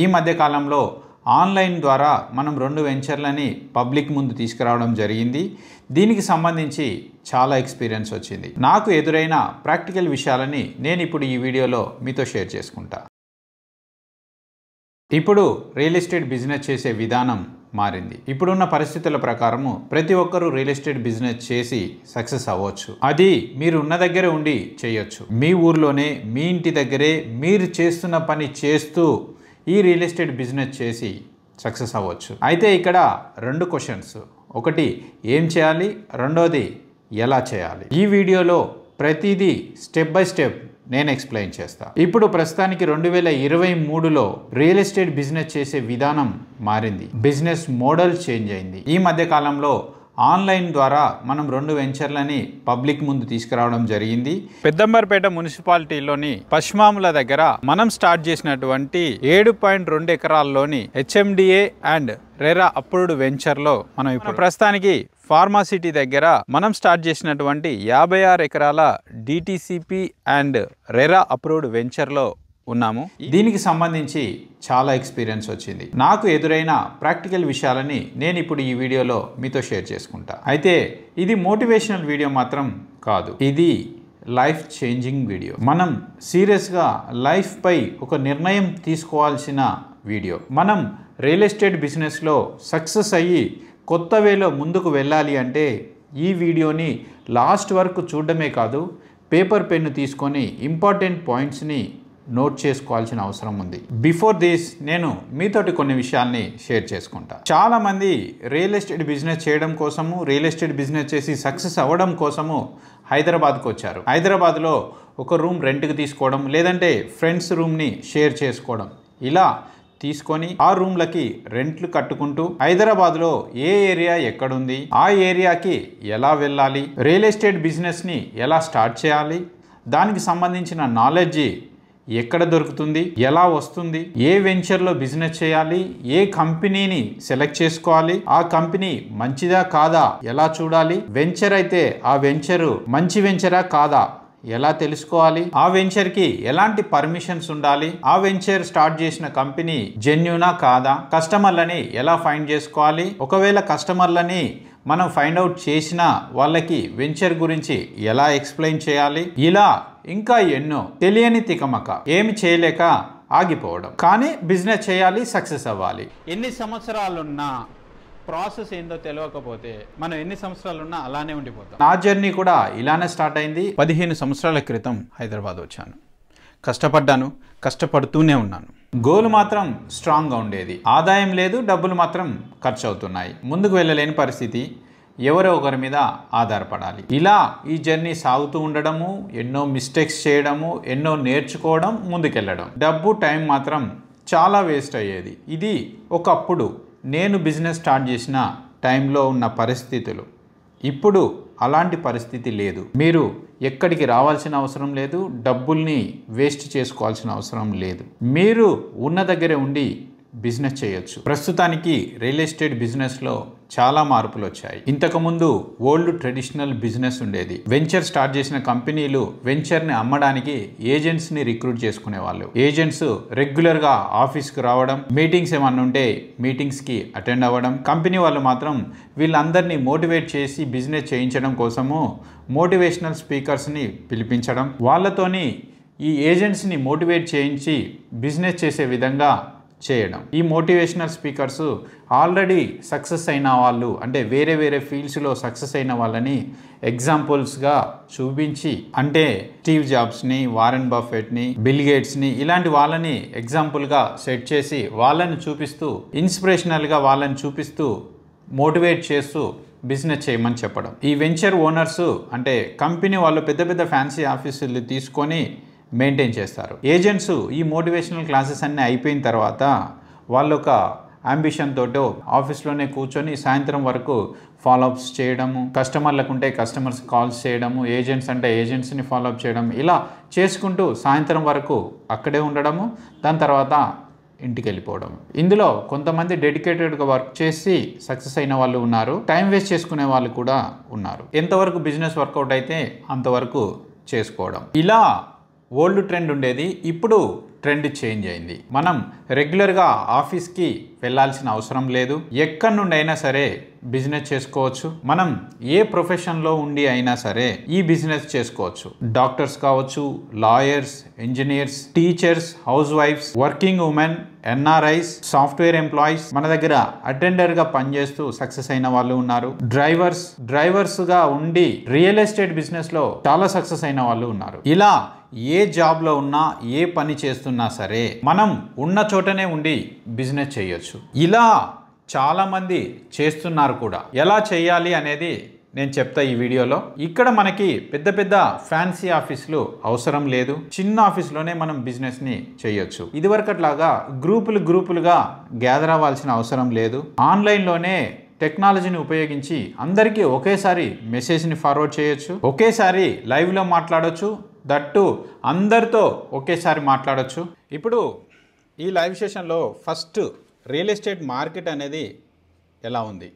ఈ మధ్యకాలంలో ఆన్లైన్ ద్వారా మనం రెండు వెంచర్లని పబ్లిక్ ముందు తీసుకురావడం జరిగింది దీనికి సంబంధించి చాలా ఎక్స్పీరియన్స్ వచ్చింది నాకు ఎదురైన ప్రాక్టికల్ విషయాలని నేను ఇప్పుడు ఈ వీడియోలో మీతో షేర్ చేసుకుంటా ఇప్పుడు రియల్ ఎస్టేట్ బిజినెస్ చేసే విధానం మారింది ఇప్పుడున్న పరిస్థితుల ప్రకారము ప్రతి ఒక్కరూ రియల్ ఎస్టేట్ బిజినెస్ చేసి సక్సెస్ అవ్వచ్చు అది మీరు ఉన్న దగ్గరే ఉండి చేయొచ్చు మీ ఊర్లోనే మీ ఇంటి దగ్గరే మీరు చేస్తున్న పని చేస్తూ ఈ రియల్ ఎస్టేట్ బిజినెస్ చేసి సక్సెస్ అవ్వచ్చు అయితే ఇక్కడ రెండు క్వశ్చన్స్ ఒకటి ఏం చేయాలి రెండోది ఎలా చేయాలి ఈ వీడియోలో ప్రతిదీ స్టెప్ బై స్టెప్ నేను ఎక్స్ప్లెయిన్ చేస్తాను ఇప్పుడు ప్రస్తుతానికి రెండు వేల ఇరవై మూడులో రియల్ ఎస్టేట్ బిజినెస్ చేసే విధానం మారింది బిజినెస్ మోడల్ చేంజ్ అయింది ఈ మధ్య కాలంలో ఆన్లైన్ ద్వారా మనం రెండు వెంచర్లని పబ్లిక్ ముందు తీసుకురావడం జరిగింది పెద్దంబర్పేట మున్సిపాలిటీలోని పశ్చిమాముల దగ్గర మనం స్టార్ట్ చేసినటువంటి ఏడు పాయింట్ రెండు ఎకరాల్లోని హెచ్ఎండిఏ అండ్ రెరా అప్రూవ్డ్ వెంచర్లో మనం ఇప్పుడు ప్రస్తుతానికి ఫార్మాసిటీ దగ్గర మనం స్టార్ట్ చేసినటువంటి యాభై ఆరు ఎకరాల డిటిసిపి అండ్ రెరా అప్రూవ్డ్ వెంచర్లో ఉన్నాము దీనికి సంబంధించి చాలా ఎక్స్పీరియన్స్ వచ్చింది నాకు ఎదురైన ప్రాక్టికల్ విషయాలని నేను ఇప్పుడు ఈ వీడియోలో మీతో షేర్ చేసుకుంటా అయితే ఇది మోటివేషనల్ వీడియో మాత్రం కాదు ఇది లైఫ్ చేంజింగ్ వీడియో మనం సీరియస్గా లైఫ్పై ఒక నిర్ణయం తీసుకోవాల్సిన వీడియో మనం రియల్ ఎస్టేట్ బిజినెస్లో సక్సెస్ అయ్యి కొత్త వేలో ముందుకు వెళ్ళాలి అంటే ఈ వీడియోని లాస్ట్ వరకు చూడడమే కాదు పేపర్ పెన్ను తీసుకొని ఇంపార్టెంట్ పాయింట్స్ని నోట్ చేసుకోవాల్సిన అవసరం ఉంది బిఫోర్ దిస్ నేను మీతోటి కొన్ని విషయాల్ని షేర్ చేసుకుంటా చాలామంది రియల్ ఎస్టేట్ బిజినెస్ చేయడం కోసము రియల్ ఎస్టేట్ బిజినెస్ చేసి సక్సెస్ అవ్వడం కోసము హైదరాబాద్కు వచ్చారు హైదరాబాద్లో ఒక రూమ్ రెంట్కి తీసుకోవడం లేదంటే ఫ్రెండ్స్ రూమ్ని షేర్ చేసుకోవడం ఇలా తీసుకొని ఆ రూమ్లకి రెంట్లు కట్టుకుంటూ హైదరాబాద్లో ఏ ఏరియా ఎక్కడుంది ఆ ఏరియాకి ఎలా వెళ్ళాలి రియల్ ఎస్టేట్ బిజినెస్ని ఎలా స్టార్ట్ చేయాలి దానికి సంబంధించిన నాలెడ్జి ఎక్కడ దొరుకుతుంది ఎలా వస్తుంది ఏ వెంచర్లో బిజినెస్ చేయాలి ఏ కంపెనీని సెలెక్ట్ చేసుకోవాలి ఆ కంపెనీ మంచిదా కాదా ఎలా చూడాలి వెంచర్ అయితే ఆ వెంచరు మంచి వెంచరా కాదా ఎలా తెలుసుకోవాలి ఆ వెంచర్ కి ఎలాంటి పర్మిషన్స్ ఉండాలి ఆ వెంచర్ స్టార్ట్ చేసిన కంపెనీ జెన్యునా కాదా కస్టమర్లని ఎలా ఫైండ్ చేసుకోవాలి ఒకవేళ కస్టమర్లని మనం ఫైండ్ అవుట్ చేసినా వాళ్ళకి వెంచర్ గురించి ఎలా ఎక్స్ప్లెయిన్ చేయాలి ఇలా ఇంకా ఎన్నో తెలియని తికమక ఏమి చేయలేక ఆగిపోవడం కానీ బిజినెస్ చేయాలి సక్సెస్ అవ్వాలి ఎన్ని సంవత్సరాలున్నా ప్రాసెస్ ఏందో తెలియకపోతే మనం ఎన్ని సంవత్సరాలున్నా అలానే ఉండిపోతాం నా జర్నీ కూడా ఇలానే స్టార్ట్ అయింది పదిహేను సంవత్సరాల క్రితం హైదరాబాద్ వచ్చాను కష్టపడ్డాను కష్టపడుతూనే ఉన్నాను గోలు మాత్రం స్ట్రాంగ్గా ఉండేది ఆదాయం లేదు డబ్బులు మాత్రం ఖర్చు అవుతున్నాయి ముందుకు వెళ్ళలేని పరిస్థితి ఎవరో ఒకరి మీద ఆధారపడాలి ఇలా ఈ జర్నీ సాగుతూ ఉండడము ఎన్నో మిస్టేక్స్ చేయడము ఎన్నో నేర్చుకోవడం ముందుకెళ్ళడం డబ్బు టైం మాత్రం చాలా వేస్ట్ అయ్యేది ఇది ఒకప్పుడు నేను బిజినెస్ స్టార్ట్ చేసిన టైంలో ఉన్న పరిస్థితులు ఇప్పుడు అలాంటి పరిస్థితి లేదు మీరు ఎక్కడికి రావాల్సిన అవసరం లేదు డబ్బుల్ని వేస్ట్ చేసుకోవాల్సిన అవసరం లేదు మీరు ఉన్న దగ్గరే ఉండి బిజినెస్ చేయొచ్చు ప్రస్తుతానికి రియల్ ఎస్టేట్ బిజినెస్లో చాలా మార్పులు వచ్చాయి ఇంతకుముందు ఓల్డ్ ట్రెడిషనల్ బిజినెస్ ఉండేది వెంచర్ స్టార్ట్ చేసిన కంపెనీలు వెంచర్ని అమ్మడానికి ఏజెంట్స్ని రిక్రూట్ చేసుకునే వాళ్ళు ఏజెంట్స్ రెగ్యులర్గా ఆఫీస్కి రావడం మీటింగ్స్ ఏమన్నా ఉంటే మీటింగ్స్కి అటెండ్ అవ్వడం కంపెనీ వాళ్ళు మాత్రం వీళ్ళందరినీ మోటివేట్ చేసి బిజినెస్ చేయించడం కోసము మోటివేషనల్ స్పీకర్స్ని పిలిపించడం వాళ్ళతోని ఈ ఏజెంట్స్ని మోటివేట్ చేయించి బిజినెస్ చేసే విధంగా చేయడం ఈ మోటివేషనల్ స్పీకర్స్ ఆల్రెడీ సక్సెస్ అయిన వాళ్ళు అంటే వేరే వేరే ఫీల్డ్స్లో సక్సెస్ అయిన వాళ్ళని ఎగ్జాంపుల్స్గా చూపించి అంటే స్టీవ్ జాబ్స్ని వారెన్ బఫెట్ని బిల్ గేట్స్ని ఇలాంటి వాళ్ళని ఎగ్జాంపుల్గా సెట్ చేసి వాళ్ళని చూపిస్తూ ఇన్స్పిరేషనల్గా వాళ్ళని చూపిస్తూ మోటివేట్ చేస్తూ బిజినెస్ చేయమని చెప్పడం ఈ వెంచర్ ఓనర్సు అంటే కంపెనీ వాళ్ళు పెద్ద పెద్ద ఫ్యాన్సీ ఆఫీసులు తీసుకొని మెయింటైన్ చేస్తారు ఏజెంట్స్ ఈ మోటివేషనల్ క్లాసెస్ అన్నీ అయిపోయిన తర్వాత వాళ్ళు ఒక అంబిషన్ తోటో ఆఫీస్లోనే కూర్చొని సాయంత్రం వరకు ఫాలోఅప్స్ చేయడము కస్టమర్లకు ఉంటే కస్టమర్స్ కాల్స్ చేయడము ఏజెంట్స్ అంటే ఏజెంట్స్ని ఫాలోఅప్ చేయడం ఇలా చేసుకుంటూ సాయంత్రం వరకు అక్కడే ఉండడము దాని తర్వాత ఇంటికి వెళ్ళిపోవడం ఇందులో కొంతమంది డెడికేటెడ్గా వర్క్ చేసి సక్సెస్ అయిన వాళ్ళు ఉన్నారు టైం వేస్ట్ చేసుకునే వాళ్ళు కూడా ఉన్నారు ఎంతవరకు బిజినెస్ వర్కౌట్ అయితే అంతవరకు చేసుకోవడం ఇలా ఓల్డ్ ట్రెండ్ ఉండేది ఇప్పుడు ట్రెండ్ చేంజ్ అయింది మనం రెగ్యులర్గా ఆఫీస్కి వెళ్ళాల్సిన అవసరం లేదు ఎక్కడి నుండి అయినా సరే బిజినెస్ చేసుకోవచ్చు మనం ఏ ప్రొఫెషన్లో ఉండి అయినా సరే ఈ బిజినెస్ చేసుకోవచ్చు డాక్టర్స్ కావచ్చు lawyers engineers teachers house wives working women NRIs software employees మన దగ్గర అటెండర్గా పనిచేస్తూ సక్సెస్ అయిన వాళ్ళు ఉన్నారు డ్రైవర్స్ డ్రైవర్స్గా ఉండి రియల్ ఎస్టేట్ బిజినెస్లో చాలా సక్సెస్ అయిన వాళ్ళు ఉన్నారు ఇలా ఏ జాబ్లో ఉన్నా ఏ పని చేస్తున్నా సరే మనం ఉన్న చోటనే ఉండి బిజినెస్ చేయొచ్చు ఇలా చాలామంది చేస్తున్నారు కూడా ఎలా చేయాలి అనేది నేను చెప్తా ఈ వీడియోలో ఇక్కడ మనకి పెద్ద పెద్ద ఫ్యాన్సీ ఆఫీసులు అవసరం లేదు చిన్న ఆఫీస్లోనే మనం బిజినెస్ని చేయొచ్చు ఇదివరకట్లాగా గ్రూపులు గ్రూపులుగా గ్యాదర్ అవ్వాల్సిన అవసరం లేదు ఆన్లైన్లోనే టెక్నాలజీని ఉపయోగించి అందరికీ ఒకేసారి మెసేజ్ని ఫార్వర్డ్ చేయొచ్చు ఒకేసారి లైవ్లో మాట్లాడవచ్చు దట్టు అందరితో ఒకేసారి మాట్లాడవచ్చు ఇప్పుడు ఈ లైవ్ సెషన్లో ఫస్ట్ రియల్ ఎస్టేట్ మార్కెట్ అనేది ఎలా ఉంది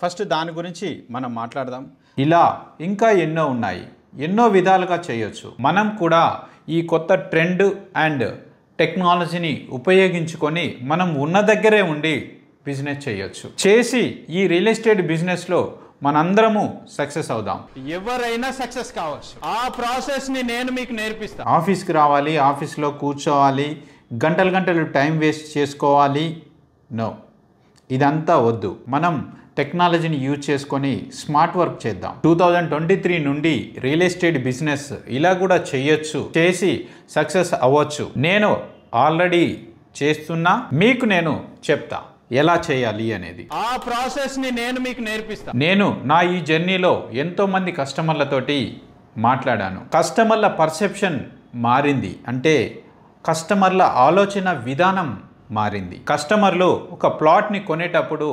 ఫస్ట్ దాని గురించి మనం మాట్లాడదాం ఇలా ఇంకా ఎన్నో ఉన్నాయి ఎన్నో విధాలుగా చేయొచ్చు మనం కూడా ఈ కొత్త ట్రెండ్ అండ్ టెక్నాలజీని ఉపయోగించుకొని మనం ఉన్న దగ్గరే ఉండి బిజినెస్ చేయొచ్చు చేసి ఈ రియల్ ఎస్టేట్ బిజినెస్లో మనందరము సక్సెస్ అవుదాం ఎవరైనా సక్సెస్ కావచ్చు ఆ ప్రాసెస్ని నేను మీకు నేర్పిస్తాను ఆఫీస్కి రావాలి ఆఫీస్లో కూర్చోవాలి గంటలు గంటలు టైం వేస్ట్ చేసుకోవాలి నో ఇదంతా వద్దు మనం టెక్నాలజీని యూజ్ చేసుకొని స్మార్ట్ వర్క్ చేద్దాం టూ థౌజండ్ ట్వంటీ త్రీ నుండి రియల్ ఎస్టేట్ బిజినెస్ ఇలా కూడా చేయొచ్చు చేసి సక్సెస్ అవ్వచ్చు నేను ఆల్రెడీ చేస్తున్నా మీకు నేను చెప్తా ఎలా చేయాలి అనేది ఆ ప్రాసెస్ని నేను మీకు నేర్పిస్తాను నేను నా ఈ జర్నీలో ఎంతోమంది కస్టమర్లతోటి మాట్లాడాను కస్టమర్ల పర్సెప్షన్ మారింది అంటే కస్టమర్ల ఆలోచన విధానం మారింది కస్టమర్లు ఒక ప్లాట్ని కొనేటప్పుడు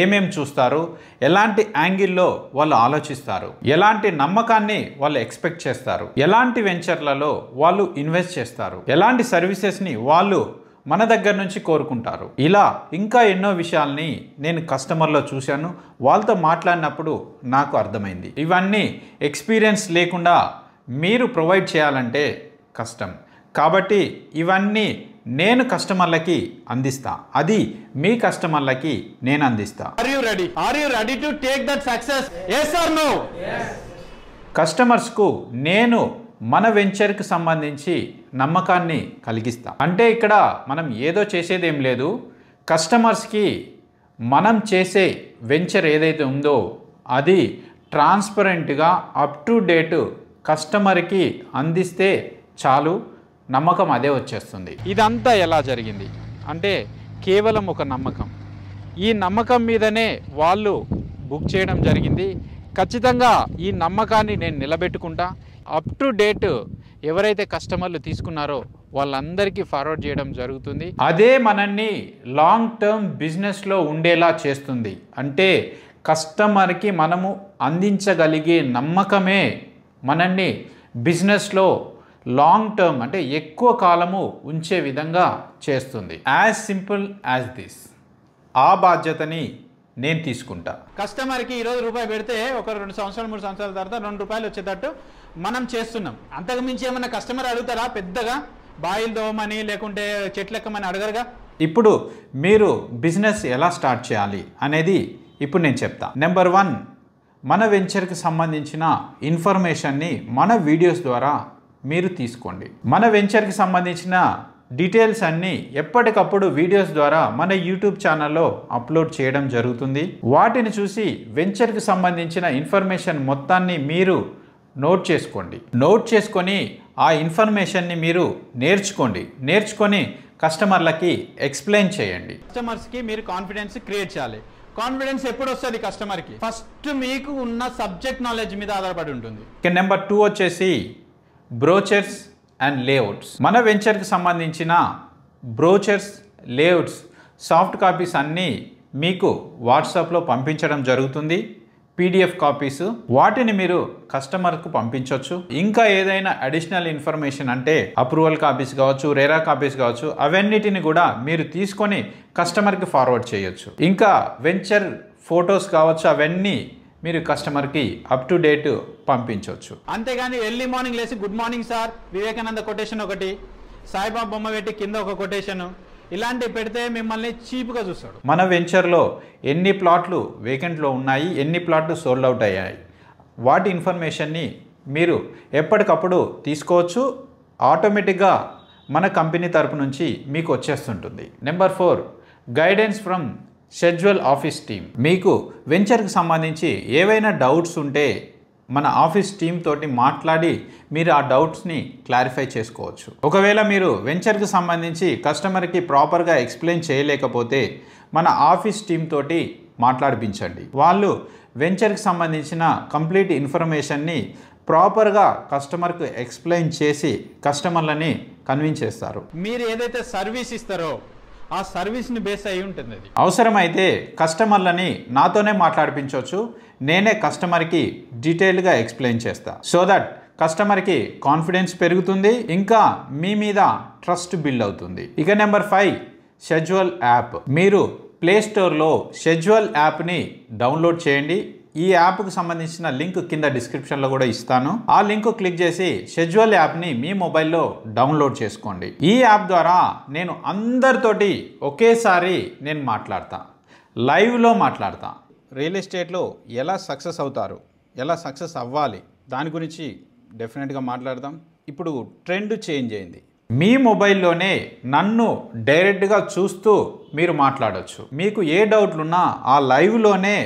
ఏమేమి చూస్తారు ఎలాంటి యాంగిల్లో వాళ్ళు ఆలోచిస్తారు ఎలాంటి నమ్మకాన్ని వాళ్ళు ఎక్స్పెక్ట్ చేస్తారు ఎలాంటి వెంచర్లలో వాళ్ళు ఇన్వెస్ట్ చేస్తారు ఎలాంటి సర్వీసెస్ని వాళ్ళు మన దగ్గర నుంచి కోరుకుంటారు ఇలా ఇంకా ఎన్నో విషయాల్ని నేను కస్టమర్లో చూశాను వాళ్ళతో మాట్లాడినప్పుడు నాకు అర్థమైంది ఇవన్నీ ఎక్స్పీరియన్స్ లేకుండా మీరు ప్రొవైడ్ చేయాలంటే కష్టం కాబట్టి ఇవన్నీ నేను కస్టమర్లకి అందిస్తా అది మీ కస్టమర్లకి నేను అందిస్తా are you ready are ready to take that success కస్టమర్స్కు నేను మన వెంచర్కి సంబంధించి నమ్మకాన్ని కలిగిస్తా అంటే ఇక్కడ మనం ఏదో చేసేది ఏం లేదు కస్టమర్స్కి మనం చేసే వెంచర్ ఏదైతే ఉందో అది ట్రాన్స్పరెంట్గా అప్ టు డేటు కస్టమర్కి అందిస్తే చాలు నమ్మకం అదే వచ్చేస్తుంది ఇదంతా ఎలా జరిగింది అంటే కేవలం ఒక నమ్మకం ఈ నమ్మకం మీదనే వాళ్ళు బుక్ చేయడం జరిగింది ఖచ్చితంగా ఈ నమ్మకాన్ని నేను నిలబెట్టుకుంటా అప్ టు డేట్ ఎవరైతే కస్టమర్లు తీసుకున్నారో వాళ్ళందరికీ ఫార్వర్డ్ చేయడం జరుగుతుంది అదే మనల్ని లాంగ్ టర్మ్ బిజినెస్లో ఉండేలా చేస్తుంది అంటే కస్టమర్కి మనము అందించగలిగే నమ్మకమే మనల్ని బిజినెస్లో లాంగ్ టర్మ్ అంటే ఎక్కువ కాలము ఉంచే విధంగా చేస్తుంది యాజ్ సింపుల్ యాజ్ దిస్ ఆ బాధ్యతని నేను తీసుకుంటా కస్టమర్కి ఈరోజు రూపాయి పెడితే ఒక రెండు సంవత్సరాలు మూడు సంవత్సరాల తర్వాత రెండు రూపాయలు వచ్చేటట్టు మనం చేస్తున్నాం అంతకుమించి ఏమన్నా కస్టమర్ అడుగుతారా పెద్దగా బాయిల్ దోమని లేకుంటే చెట్లెక్కమని అడగరుగా ఇప్పుడు మీరు బిజినెస్ ఎలా స్టార్ట్ చేయాలి అనేది ఇప్పుడు నేను చెప్తా నెంబర్ వన్ మన వెంచర్కి సంబంధించిన ఇన్ఫర్మేషన్ని మన వీడియోస్ ద్వారా మీరు తీసుకోండి మన వెంచర్కి సంబంధించిన డీటెయిల్స్ అన్నీ ఎప్పటికప్పుడు వీడియోస్ ద్వారా మన యూట్యూబ్ ఛానల్లో అప్లోడ్ చేయడం జరుగుతుంది వాటిని చూసి వెంచర్కి సంబంధించిన ఇన్ఫర్మేషన్ మొత్తాన్ని మీరు నోట్ చేసుకోండి నోట్ చేసుకొని ఆ ఇన్ఫర్మేషన్ని మీరు నేర్చుకోండి నేర్చుకొని కస్టమర్లకి ఎక్స్ప్లెయిన్ చేయండి కస్టమర్స్కి మీరు కాన్ఫిడెన్స్ క్రియేట్ చేయాలి కాన్ఫిడెన్స్ ఎప్పుడు వస్తుంది కస్టమర్కి ఫస్ట్ మీకు ఉన్న సబ్జెక్ట్ నాలెడ్జ్ మీద ఆధారపడి ఉంటుంది నెంబర్ టూ వచ్చేసి బ్రోచర్స్ అండ్ లేఅవుట్స్ మన వెంచర్కి సంబంధించిన బ్రోచర్స్ లేఅవుట్స్ సాఫ్ట్ కాపీస్ అన్నీ మీకు వాట్సాప్లో పంపించడం జరుగుతుంది పీడిఎఫ్ కాపీస్ వాటిని మీరు కస్టమర్కు పంపించవచ్చు ఇంకా ఏదైనా అడిషనల్ ఇన్ఫర్మేషన్ అంటే అప్రూవల్ కాపీస్ కావచ్చు రేరా కాపీస్ కావచ్చు అవన్నిటిని కూడా మీరు తీసుకొని కస్టమర్కి ఫార్వర్డ్ చేయొచ్చు ఇంకా వెంచర్ ఫొటోస్ కావచ్చు అవన్నీ మీరు కస్టమర్కి అప్ టు డేట్ పంపించవచ్చు అంతేగాని ఎర్లీ మార్నింగ్ లేచి good morning sir Vivekananda quotation ఒకటి సాయిబాబా బొమ్మ పెట్టి కింద ఒక కొటేషన్ ఇలాంటివి పెడితే మిమ్మల్ని చీప్గా చూస్తాడు మన వెంచర్లో ఎన్ని ప్లాట్లు వేకెంట్లో ఉన్నాయి ఎన్ని ప్లాట్లు సోల్డ్ అవుట్ అయ్యాయి వాటి ఇన్ఫర్మేషన్ని మీరు ఎప్పటికప్పుడు తీసుకోవచ్చు ఆటోమేటిక్గా మన కంపెనీ తరపు నుంచి మీకు వచ్చేస్తుంటుంది number four guidance from schedule office team మీకు వెంచర్కి సంబంధించి ఏవైనా డౌట్స్ ఉంటే మన ఆఫీస్ టీమ్ తోటి మాట్లాడి మీరు ఆ డౌట్స్ని క్లారిఫై చేసుకోవచ్చు ఒకవేళ మీరు వెంచర్కి సంబంధించి కస్టమర్కి ప్రాపర్గా ఎక్స్ప్లెయిన్ చేయలేకపోతే మన ఆఫీస్ టీమ్ తోటి మాట్లాడిపించండి వాళ్ళు వెంచర్కి సంబంధించిన కంప్లీట్ ఇన్ఫర్మేషన్ని ప్రాపర్గా కస్టమర్కు ఎక్స్ప్లెయిన్ చేసి కస్టమర్లని కన్విన్స్ చేస్తారు మీరు ఏదైతే సర్వీస్ ఇస్తారో ఆ సర్వీస్ని బేస్ అయి ఉంటుంది అది అవసరమైతే కస్టమర్లని నాతోనే మాట్లాడిపించవచ్చు నేనే కస్టమర్కి డీటెయిల్గా ఎక్స్ప్లెయిన్ చేస్తా సో దట్ కస్టమర్కి కాన్ఫిడెన్స్ పెరుగుతుంది ఇంకా మీ మీద ట్రస్ట్ బిల్డ్ అవుతుంది ఇక నెంబర్ ఫైవ్ షెడ్యువల్ యాప్ మీరు ప్లే స్టోర్లో షెడ్యువల్ యాప్ని డౌన్లోడ్ చేయండి ఈ యాప్కు సంబంధించిన లింక్ కింద డిస్క్రిప్షన్లో కూడా ఇస్తాను ఆ లింక్ క్లిక్ చేసి షెడ్యూల్ యాప్ని మీ మొబైల్లో డౌన్లోడ్ చేసుకోండి ఈ యాప్ ద్వారా నేను అందరితోటి ఒకేసారి నేను మాట్లాడతా లైవ్లో మాట్లాడతా రియల్ ఎస్టేట్లో ఎలా సక్సెస్ అవుతారు ఎలా సక్సెస్ అవ్వాలి దాని గురించి డెఫినెట్గా మాట్లాడదాం ఇప్పుడు ట్రెండ్ చేంజ్ అయింది మీ మొబైల్లోనే నన్ను డైరెక్ట్గా చూస్తూ మీరు మాట్లాడచ్చు మీకు ఏ డౌట్లున్నా ఆ లైవ్లోనే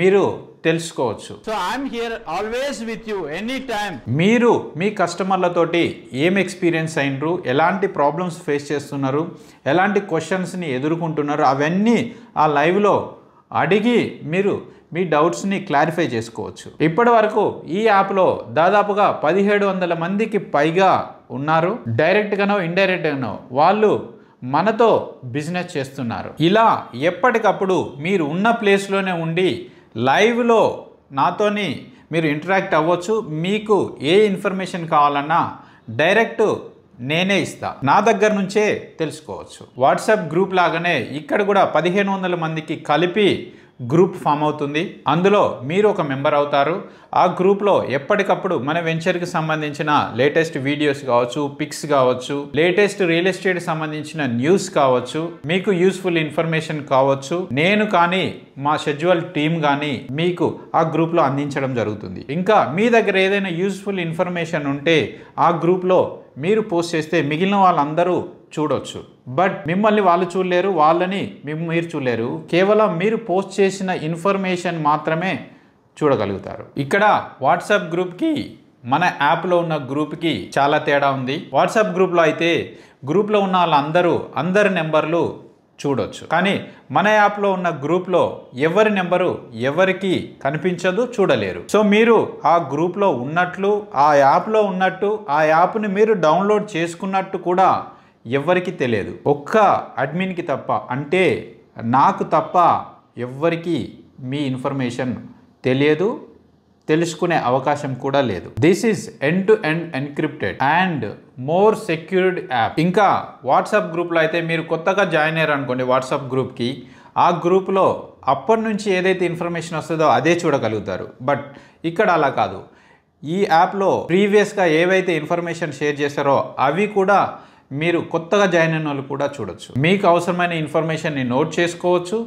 మీరు తెలుసుకోవచ్చు so I'm here always with you any time మీరు మీ కస్టమర్లతోటి ఏం ఎక్స్పీరియన్స్ అయినరు ఎలాంటి ప్రాబ్లమ్స్ ఫేస్ చేస్తున్నారు ఎలాంటి క్వశ్చన్స్ని ఎదుర్కొంటున్నారు అవన్నీ ఆ లైవ్లో అడిగి మీరు మీ డౌట్స్ని క్లారిఫై చేసుకోవచ్చు ఇప్పటి వరకు ఈ యాప్లో దాదాపుగా పదిహేడు వందల మందికి పైగా ఉన్నారు డైరెక్ట్గానో ఇండైరెక్ట్గానో వాళ్ళు మనతో బిజినెస్ చేస్తున్నారు ఇలా ఎప్పటికప్పుడు మీరు ఉన్న ప్లేస్లోనే ఉండి లైవ్లో నాతోని మీరు ఇంటరాక్ట్ అవ్వచ్చు మీకు ఏ ఇన్ఫర్మేషన్ కావాలన్నా డైరెక్ట్ నేనే ఇస్తా నా దగ్గర నుంచే తెలుసుకోవచ్చు వాట్సాప్ గ్రూప్ లాగానే ఇక్కడ కూడా పదిహేను వందల మందికి కలిపి గ్రూప్ ఫామ్ అవుతుంది అందులో మీరు ఒక మెంబర్ అవుతారు ఆ గ్రూప్లో ఎప్పటికప్పుడు మన వెంచర్కి సంబంధించిన లేటెస్ట్ వీడియోస్ కావచ్చు పిక్స్ కావచ్చు లేటెస్ట్ రియల్ ఎస్టేట్ సంబంధించిన న్యూస్ కావచ్చు మీకు యూస్ఫుల్ ఇన్ఫర్మేషన్ కావచ్చు నేను కానీ మా షెడ్యూల్ టీమ్ కానీ మీకు ఆ గ్రూప్లో అందించడం జరుగుతుంది ఇంకా మీ దగ్గర ఏదైనా యూస్ఫుల్ ఇన్ఫర్మేషన్ ఉంటే ఆ గ్రూప్లో మీరు పోస్ట్ చేస్తే మిగిలిన వాళ్ళందరూ చూడవచ్చు బట్ మిమ్మల్ని వాళ్ళు చూడలేరు వాళ్ళని మీరు చూడలేరు కేవలం మీరు పోస్ట్ చేసిన ఇన్ఫర్మేషన్ మాత్రమే చూడగలుగుతారు ఇక్కడ వాట్సాప్ గ్రూప్కి మన యాప్లో ఉన్న గ్రూప్కి చాలా తేడా ఉంది వాట్సాప్ గ్రూప్లో అయితే గ్రూప్లో ఉన్న వాళ్ళందరూ అందరి నెంబర్లు చూడొచ్చు కానీ మన యాప్లో ఉన్న గ్రూప్లో ఎవరి నెంబరు ఎవరికి కనిపించదు చూడలేరు సో మీరు ఆ గ్రూప్లో ఉన్నట్లు ఆ యాప్లో ఉన్నట్టు ఆ యాప్ని మీరు డౌన్లోడ్ చేసుకున్నట్టు కూడా ఎవ్వరికీ తెలియదు ఒక్క అడ్మిన్కి తప్ప అంటే నాకు తప్ప ఎవ్వరికి మీ ఇన్ఫర్మేషన్ తెలియదు తెలుసుకునే అవకాశం కూడా లేదు this is end to end encrypted and more secured app ఇంకా వాట్సాప్ గ్రూప్లో అయితే మీరు కొత్తగా జాయిన్ అయ్యారు అనుకోండి వాట్సాప్ గ్రూప్కి ఆ గ్రూప్లో అప్పటి నుంచి ఏదైతే ఇన్ఫర్మేషన్ వస్తుందో అదే చూడగలుగుతారు బట్ ఇక్కడ అలా కాదు ఈ యాప్లో ప్రీవియస్గా ఏవైతే ఇన్ఫర్మేషన్ షేర్ చేశారో అవి కూడా మీరు కొత్తగా జాయిన్ అయిన వాళ్ళు కూడా చూడొచ్చు మీకు అవసరమైన ఇన్ఫర్మేషన్ని నోట్ చేసుకోవచ్చు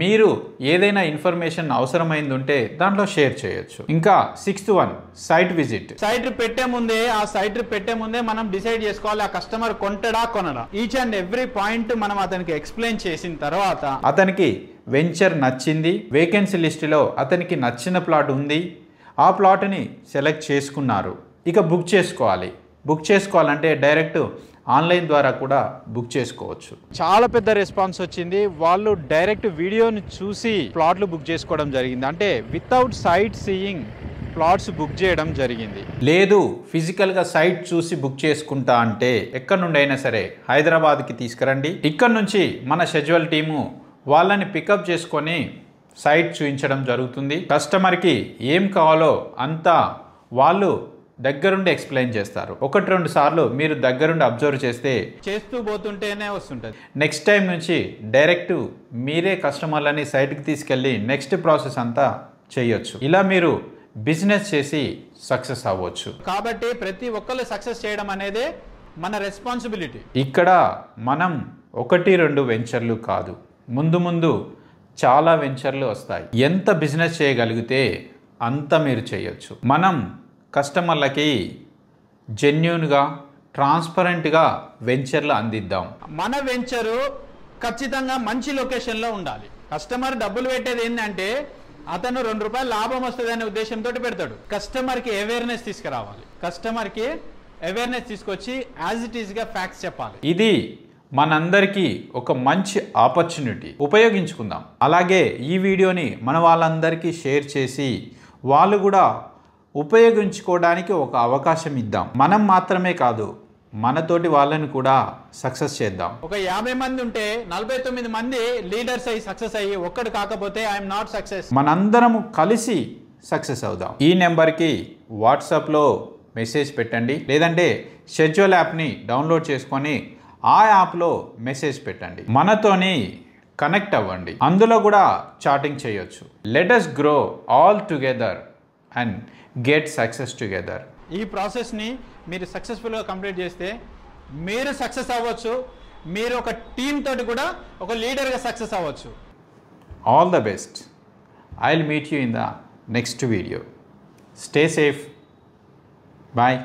మీరు ఏదైనా ఇన్ఫర్మేషన్ అవసరమైంది ఉంటే దాంట్లో షేర్ చేయొచ్చు ఇంకా sixth one site visit site పెట్టే ముందే ఆ సైట్ పెట్టే ముందే మనం డిసైడ్ చేసుకోవాలి ఆ కస్టమర్ కొంటడా కొనడా ఈచ్ అండ్ ఎవ్రీ పాయింట్ మనం అతనికి ఎక్స్ప్లెయిన్ చేసిన తర్వాత అతనికి వెంచర్ నచ్చింది వేకెన్సీ లిస్టులో అతనికి నచ్చిన ప్లాట్ ఉంది ఆ ప్లాట్ని సెలెక్ట్ చేసుకున్నారు ఇక బుక్ చేసుకోవాలి బుక్ చేసుకోవాలంటే డైరెక్ట్ ఆన్లైన్ ద్వారా కూడా బుక్ చేసుకోవచ్చు చాలా పెద్ద రెస్పాన్స్ వచ్చింది వాళ్ళు డైరెక్ట్ వీడియోని చూసి ప్లాట్లు బుక్ చేసుకోవడం జరిగింది అంటే without site seeing plots book చేయడం జరిగింది లేదు ఫిజికల్గా సైట్ చూసి బుక్ చేసుకుంటా అంటే ఎక్కడి నుండి అయినా సరే హైదరాబాద్కి తీసుకురండి ఇక్కడ నుంచి మన షెడ్యూల్ టీము వాళ్ళని పికప్ చేసుకొని సైట్ చూపించడం జరుగుతుంది కస్టమర్కి ఏం కావాలో అంతా వాళ్ళు దగ్గరుండి ఎక్స్ప్లెయిన్ చేస్తారు ఒకటి రెండు సార్లు మీరు దగ్గరుండి అబ్జర్వ్ చేస్తే చేస్తూ పోతుంటేనే వస్తుంటుంది నెక్స్ట్ టైం నుంచి డైరెక్ట్ మీరే కస్టమర్లని సైట్కి తీసుకెళ్ళి నెక్స్ట్ ప్రాసెస్ అంతా చేయొచ్చు ఇలా మీరు బిజినెస్ చేసి సక్సెస్ అవ్వచ్చు కాబట్టి ప్రతి ఒక్కళ్ళు సక్సెస్ చేయడం అనేది మన రెస్పాన్సిబిలిటీ ఇక్కడ మనం ఒకటి రెండు వెంచర్లు కాదు ముందు ముందు చాలా వెంచర్లు వస్తాయి ఎంత బిజినెస్ చేయగలిగితే అంత మీరు చేయొచ్చు మనం కస్టమర్లకి జెన్యున్గా ట్రాన్స్పరెంట్గా వెంచర్లు అందిద్దాం మన వెంచరు ఖచ్చితంగా మంచి లొకేషన్లో ఉండాలి కస్టమర్ డబ్బులు పెట్టేది ఏంటంటే అతను రెండు రూపాయలు లాభం వస్తుంది అనే ఉద్దేశంతో పెడతాడు కస్టమర్కి అవేర్నెస్ తీసుకురావాలి కస్టమర్కి అవేర్నెస్ తీసుకొచ్చి యాజ్ ఇట్ ఈస్గా ఫ్యాక్ట్స్ చెప్పాలి ఇది మనందరికీ ఒక మంచి ఆపర్చునిటీ ఉపయోగించుకుందాం అలాగే ఈ వీడియోని మన వాళ్ళందరికీ షేర్ చేసి వాళ్ళు కూడా ఉపయోగించుకోవడానికి ఒక అవకాశం ఇద్దాం మనం మాత్రమే కాదు మనతోటి వాళ్ళని కూడా సక్సెస్ చేద్దాం ఒక యాభై మంది ఉంటే నలభై తొమ్మిది మంది లీడర్స్ అయ్యి సక్సెస్ అయ్యి ఒక్కడు కాకపోతే ఐఎమ్ నాట్ సక్సెస్ మనందరం కలిసి సక్సెస్ అవుదాం ఈ నెంబర్కి వాట్సాప్లో మెసేజ్ పెట్టండి లేదంటే షెడ్యూల్ యాప్ని డౌన్లోడ్ చేసుకొని ఆ యాప్లో మెసేజ్ పెట్టండి మనతోని కనెక్ట్ అవ్వండి అందులో కూడా చాటింగ్ చేయొచ్చు let's grow all together and get success together ఈ ప్రాసెస్ని మీరు సక్సెస్ఫుల్గా కంప్లీట్ చేస్తే మీరు సక్సెస్ అవ్వచ్చు మీరు ఒక టీమ్ తోటి కూడా ఒక లీడర్గా సక్సెస్ అవ్వచ్చు all the best I will meet you in the next video stay safe bye